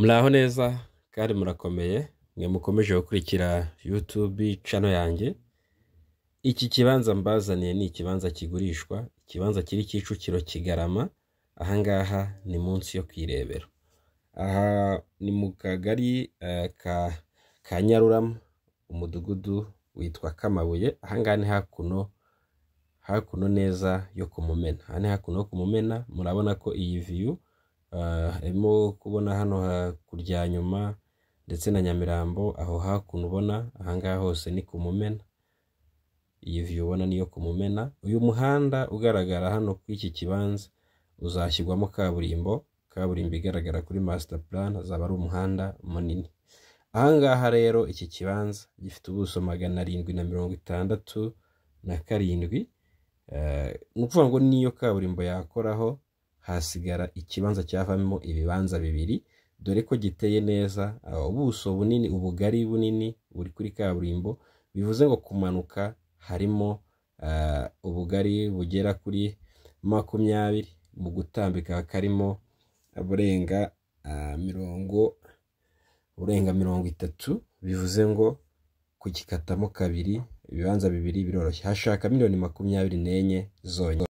muraho neza kandi murakomeye mwe mukomeje gukurikira yutubi cano yanjye iki kibanza mbazaniye ni ikibanza kigurishwa ikibanza kiri kicukiro kigarama ahangaha ni munsi yo ku irebero aha ni mu kagari eh, ka nyarurama umudugudu witwa kamabuye ahangaha ni hakuno hakuno neza yo kumumena, mumena aha ni hakuno yo ku murabona ko iyi viyu Ah, harimo kubona hano hakurya nyuma ndetse na nyamirambo aho hakuno ubona ahangaha hose ni ku mumena iyi viyu ubona niyo ku mumena uyu muhanda ugaragara hano kuri iki kibanza uzashyirwamo kaburimbo kaburimbo igaragara kuri masita purani azaba ari umuhanda munini ahangaha rero iki kibanza gifite ubuso magana arindwi na mirongo itandatu na karindwi eh, ni ukuvuga ngo niyo kaburimbo yakoraho hasigara ikibanza cyavamo ibibanza bibiri dore ko giteye neza ubuso bunini ubugari bunini buri kuri kaburimbo bivuze ngo kumanuka harimo ah, ubugari bugera kuri makumyabiri mu gutambika karimo burenga ah, mirongo urenga mirongo itatu bivuze ngo kugikatamo kabiri ibibanza bibiri biroroshye hashaka miliyoni makumyabiri n'enye zonyine